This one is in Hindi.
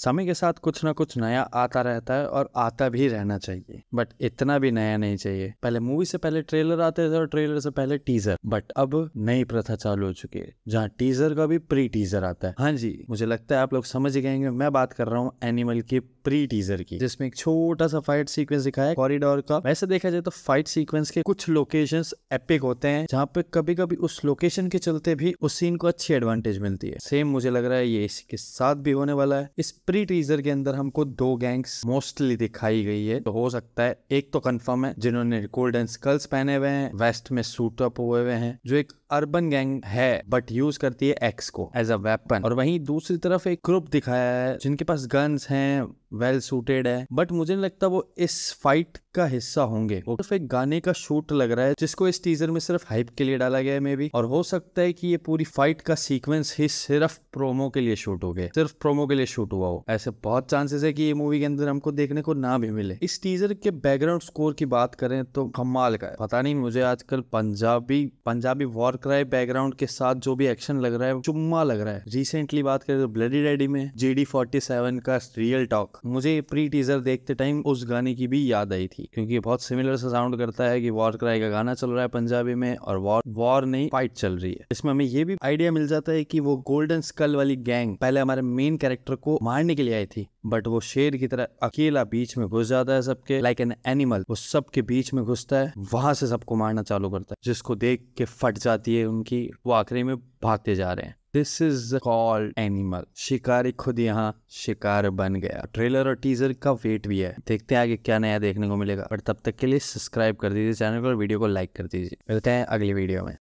समय के साथ कुछ ना कुछ नया आता रहता है और आता भी रहना चाहिए बट इतना भी नया नहीं चाहिए पहले मूवी से पहले ट्रेलर आते थे और ट्रेलर से पहले टीजर बट अब नई प्रथा चालू हो चुकी है जहाँ टीजर का भी प्री टीजर आता है हाँ जी मुझे लगता है आप लोग समझ गएंगे मैं बात कर रहा हूँ एनिमल की प्री टीजर की जिसमें एक छोटा सा फाइट सीक्वेंस दिखाया कॉरिडोर का वैसे देखा जाए तो फाइट सीक्वेंस के कुछ लोकेशन एपिक होते हैं जहाँ पे कभी कभी उस लोकेशन के चलते भी उस सीन को अच्छी एडवांटेज मिलती है सेम मुझे लग रहा है ये इसके साथ भी होने वाला है इस प्री टीजर के अंदर हमको दो गैंग्स मोस्टली दिखाई गई है तो हो सकता है एक तो कंफर्म है जिन्होंने गोल्ड एंड स्कल्स पहने हुए हैं वेस्ट में सूट अप हुए हुए हैं जो एक अर्बन गैंग है बट यूज करती है एक्स को एज अ वेपन और वहीं दूसरी तरफ एक ग्रुप दिखाया है जिनके पास गन्स हैं वेल सूटेड है बट मुझे नहीं लगता वो इस फाइट का हिस्सा होंगे वो सिर्फ एक गाने का शूट लग रहा है जिसको इस टीजर में सिर्फ हाइप के लिए डाला गया है मे बी और हो सकता है कि ये पूरी फाइट का सीक्वेंस ही सिर्फ प्रोमो के लिए शूट हो गए सिर्फ प्रोमो के लिए शूट हुआ हो ऐसे बहुत चांसेस है कि ये मूवी के अंदर हमको देखने को ना भी मिले इस टीजर के बैकग्राउंड स्कोर की बात करें तो कमाल का है पता नहीं मुझे आजकल Punjabi Punjabi war cry background के साथ जो भी एक्शन लग रहा है चुम्मा लग रहा है रिसेंटली बात करें तो ब्लडी डैडी में जेडी फोर्टी सेवन का रियल टॉक मुझे प्री टीजर देखते टाइम उस गाने की भी याद आई थी क्योंकि बहुत सिमिलर सा साउंड करता है कि वॉर क्राई का गाना चल रहा है पंजाबी में और वॉर वॉर नहीं फाइट चल रही है इसमें हमें ये भी आइडिया मिल जाता है कि वो गोल्डन स्कल वाली गैंग पहले हमारे मेन कैरेक्टर को माइंड पकड़ने के लिए आई थी बट वो शेर की तरह अकेला बीच में घुस जाता है सबके लाइक एन एनिमल वो सबके बीच में घुसता है वहां से सबको मारना चालू करता है जिसको देख के फट जाती है उनकी वो आखिरी में भागते जा रहे हैं दिस इज कॉल्ड एनिमल शिकारी खुद यहाँ शिकार बन गया ट्रेलर और टीजर का वेट भी है देखते हैं आगे क्या नया देखने को मिलेगा बट तब तक के लिए सब्सक्राइब कर दीजिए चैनल को और वीडियो को लाइक कर दीजिए मिलते हैं अगली वीडियो में